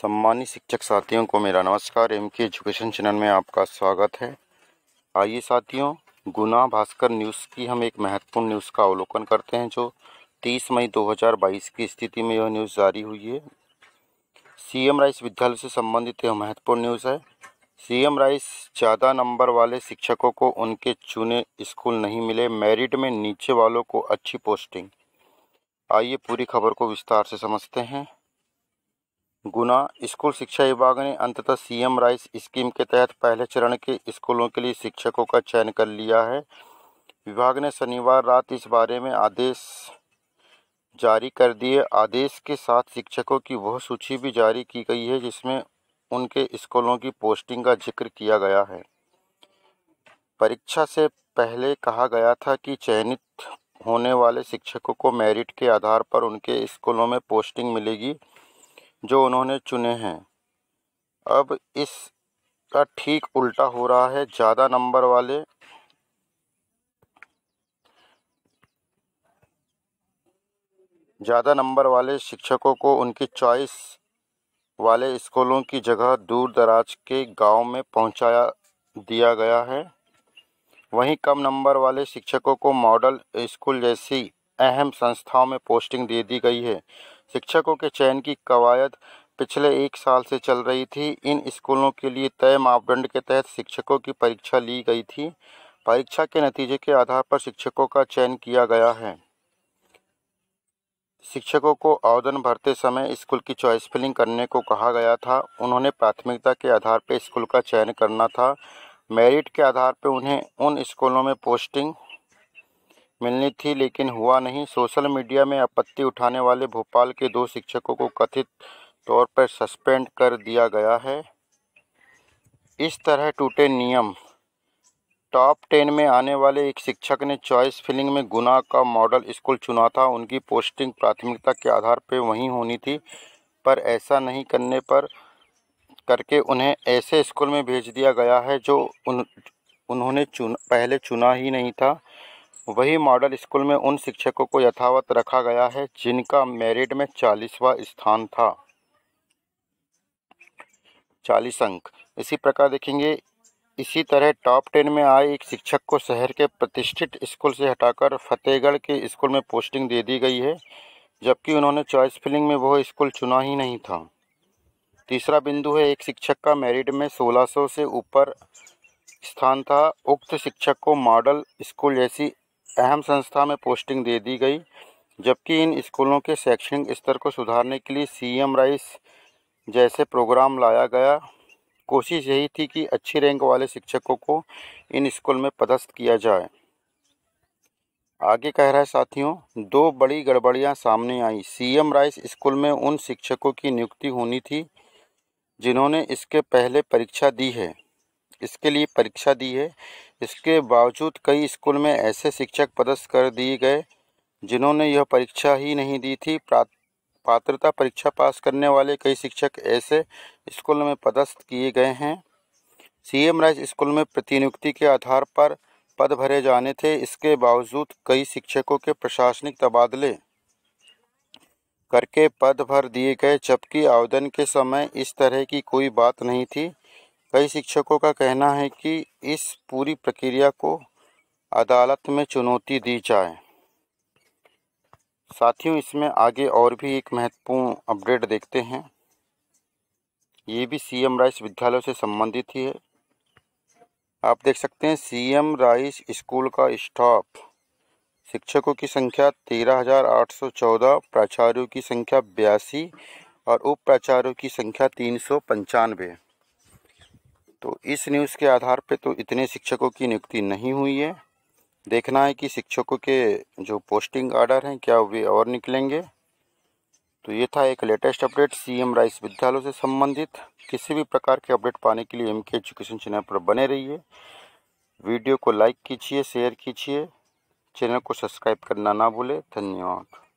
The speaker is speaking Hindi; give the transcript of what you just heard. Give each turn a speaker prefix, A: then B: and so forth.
A: सम्मानित शिक्षक साथियों को मेरा नमस्कार एम के एजुकेशन चैनल में आपका स्वागत है आइए साथियों गुना भास्कर न्यूज़ की हम एक महत्वपूर्ण न्यूज़ का अवलोकन करते हैं जो 30 मई 2022 की स्थिति में यह न्यूज़ जारी हुई है सीएम राइस विद्यालय से संबंधित यह महत्वपूर्ण न्यूज़ है सीएम राइस ज़्यादा नंबर वाले शिक्षकों को उनके चुने स्कूल नहीं मिले मेरिट में नीचे वालों को अच्छी पोस्टिंग आइए पूरी खबर को विस्तार से समझते हैं गुना स्कूल शिक्षा विभाग ने अंततः सीएम राइस स्कीम के तहत पहले चरण के स्कूलों के लिए शिक्षकों का चयन कर लिया है विभाग ने शनिवार रात इस बारे में आदेश जारी कर दिए आदेश के साथ शिक्षकों की वह सूची भी जारी की गई है जिसमें उनके स्कूलों की पोस्टिंग का जिक्र किया गया है परीक्षा से पहले कहा गया था कि चयनित होने वाले शिक्षकों को मेरिट के आधार पर उनके स्कूलों में पोस्टिंग मिलेगी जो उन्होंने चुने हैं अब इसका ठीक उल्टा हो रहा है ज़्यादा नंबर वाले ज़्यादा नंबर वाले शिक्षकों को उनकी चॉइस वाले स्कूलों की जगह दूर दराज के गांव में पहुंचाया दिया गया है वहीं कम नंबर वाले शिक्षकों को मॉडल स्कूल जैसी अहम संस्थाओं में पोस्टिंग दे दी गई है शिक्षकों के चयन की कवायद पिछले एक साल से चल रही थी इन स्कूलों के लिए तय मापदंड के तहत शिक्षकों की परीक्षा ली गई थी परीक्षा के नतीजे के आधार पर शिक्षकों का चयन किया गया है शिक्षकों को आवेदन भरते समय स्कूल की चॉइस फिलिंग करने को कहा गया था उन्होंने प्राथमिकता के आधार पर स्कूल का चयन करना था मेरिट के आधार पर उन्हें उन स्कूलों में पोस्टिंग मिलनी थी लेकिन हुआ नहीं सोशल मीडिया में आपत्ति उठाने वाले भोपाल के दो शिक्षकों को कथित तौर पर सस्पेंड कर दिया गया है इस तरह टूटे नियम टॉप टेन में आने वाले एक शिक्षक ने चॉइस फिलिंग में गुना का मॉडल स्कूल चुना था उनकी पोस्टिंग प्राथमिकता के आधार पर वहीं होनी थी पर ऐसा नहीं करने पर करके उन्हें ऐसे स्कूल में भेज दिया गया है जो उन उन्होंने चुन पहले चुना ही नहीं था वही मॉडल स्कूल में उन शिक्षकों को यथावत रखा गया है जिनका मेरिट में चालीसवा स्थान था चालीस अंक इसी प्रकार देखेंगे इसी तरह टॉप टेन में आए एक शिक्षक को शहर के प्रतिष्ठित स्कूल से हटाकर फतेहगढ़ के स्कूल में पोस्टिंग दे दी गई है जबकि उन्होंने चॉइस फिलिंग में वह स्कूल चुना ही नहीं था तीसरा बिंदु है एक शिक्षक का मेरिट में 1600 से ऊपर स्थान था उक्त शिक्षक को मॉडल स्कूल जैसी अहम संस्था में पोस्टिंग दे दी गई जबकि इन स्कूलों के शैक्षणिक स्तर को सुधारने के लिए सीएम राइस जैसे प्रोग्राम लाया गया कोशिश यही थी कि अच्छी रैंक वाले शिक्षकों को इन स्कूल में पदस्थ किया जाए आगे कह रहा है साथियों दो बड़ी गड़बड़ियां सामने आई सीएम राइस स्कूल में उन शिक्षकों की नियुक्ति होनी थी जिन्होंने इसके पहले परीक्षा दी है इसके लिए परीक्षा दी है इसके बावजूद कई स्कूल में ऐसे शिक्षक पदस्थ कर दिए गए जिन्होंने यह परीक्षा ही नहीं दी थी पात्रता परीक्षा पास करने वाले कई शिक्षक ऐसे स्कूल में पदस्थ किए गए हैं सीएम राइज स्कूल में प्रतिनियुक्ति के आधार पर पद भरे जाने थे इसके बावजूद कई शिक्षकों के प्रशासनिक तबादले करके पद भर दिए गए जबकि आवेदन के समय इस तरह की कोई बात नहीं थी कई शिक्षकों का कहना है कि इस पूरी प्रक्रिया को अदालत में चुनौती दी जाए साथियों इसमें आगे और भी एक महत्वपूर्ण अपडेट देखते हैं ये भी सीएम राइस विद्यालय से संबंधित ही है आप देख सकते हैं सीएम राइस स्कूल का स्टाफ शिक्षकों की संख्या तेरह हजार आठ सौ चौदह प्राचार्यों की संख्या बयासी और उप प्राचार्यों की संख्या तीन सौ पंचानवे तो इस न्यूज़ के आधार पे तो इतने शिक्षकों की नियुक्ति नहीं हुई है देखना है कि शिक्षकों के जो पोस्टिंग आर्डर हैं क्या वे और निकलेंगे तो ये था एक लेटेस्ट अपडेट सीएम राइस विद्यालयों से संबंधित किसी भी प्रकार के अपडेट पाने के लिए एम के एजुकेशन चैनल पर बने रहिए वीडियो को लाइक कीजिए शेयर कीजिए चैनल को सब्सक्राइब करना ना भूलें धन्यवाद